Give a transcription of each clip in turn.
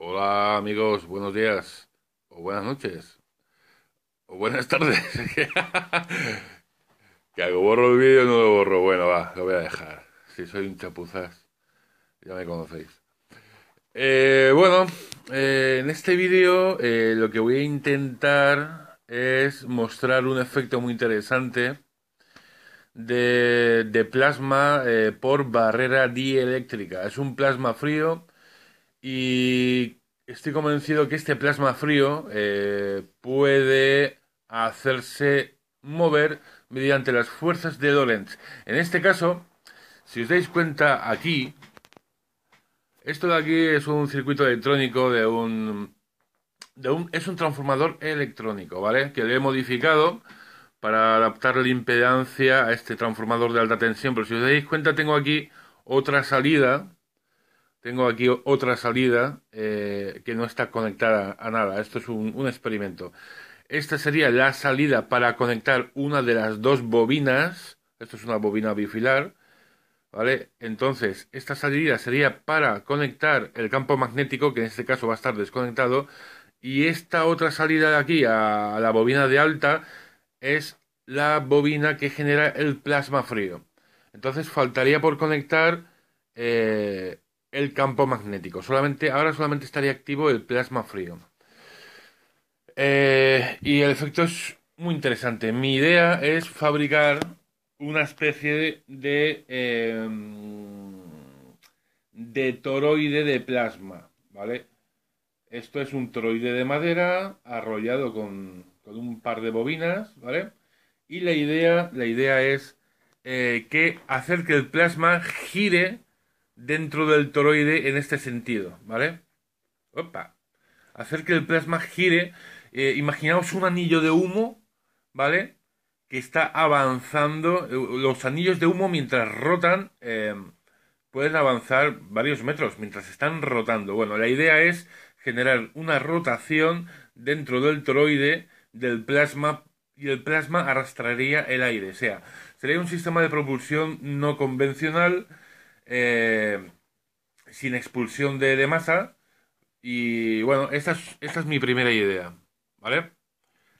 Hola amigos, buenos días, o buenas noches, o buenas tardes. que hago, borro el vídeo, no lo borro. Bueno, va, lo voy a dejar. Si soy un chapuzas, ya me conocéis. Eh, bueno, eh, en este vídeo eh, lo que voy a intentar es mostrar un efecto muy interesante de, de plasma por barrera dieléctrica. Es un plasma frío y estoy convencido que este plasma frío eh, puede hacerse mover mediante las fuerzas de Lorentz. En este caso, si os dais cuenta aquí, esto de aquí es un circuito electrónico de un, de un es un transformador electrónico, ¿vale? Que lo he modificado para adaptar la impedancia a este transformador de alta tensión. Pero si os dais cuenta, tengo aquí otra salida tengo aquí otra salida eh, que no está conectada a nada. Esto es un, experimento. Esta sería la salida para conectar una de las dos bobinas. Esto es una bobina bifilar. ¿Vale? Entonces, esta salida sería para conectar el campo magnético, que en este caso va a estar desconectado. Y esta otra salida de aquí a, la bobina de alta es la bobina que genera el plasma frío. Entonces, faltaría por conectar eh, el campo magnético. Solamente, ahora solamente estaría activo el plasma frío. Eh, y el efecto es muy interesante. Mi idea es fabricar una especie de, de, em, de toroide de plasma, ¿vale? Esto es un toroide de madera arrollado con, con un par de bobinas, ¿vale? Y la idea, la idea es eh, que hacer que el plasma gire dentro del toroide en este sentido, ¿vale? Hacer que el plasma gire. Eh, imaginaos un anillo de humo, ¿vale? Que está avanzando. Eh, los anillos de humo mientras rotan eh, pueden avanzar varios metros mientras están rotando. Bueno, la idea es generar una rotación dentro del toroide del plasma y el plasma arrastraría el aire. O sea, sería un sistema de propulsión no convencional eh, sin expulsión de, masa. Y bueno, esta es, esta es mi primera idea, ¿vale?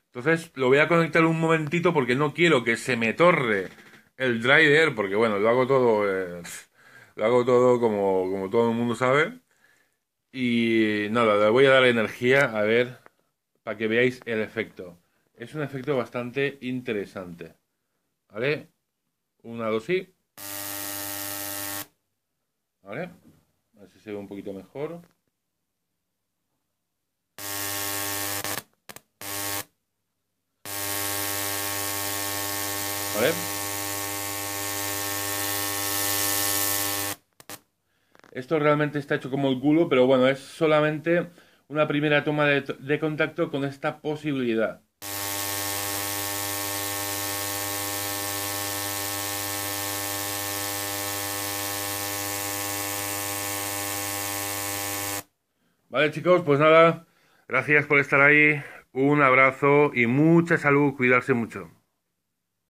Entonces lo voy a conectar un momentito porque no quiero que se me torre el driver, porque bueno, lo hago todo, eh, lo hago todo como, como todo el mundo sabe. Y nada, le voy a dar energía, a ver, para que veáis el efecto. Es un efecto bastante interesante, ¿vale? Una dosis ver Así se ve un poquito mejor. Esto realmente está hecho como el culo, pero bueno, es solamente una primera toma de contacto con esta posibilidad. Vale, chicos, pues nada. Gracias por estar ahí. Un abrazo y mucha salud. Cuidarse mucho.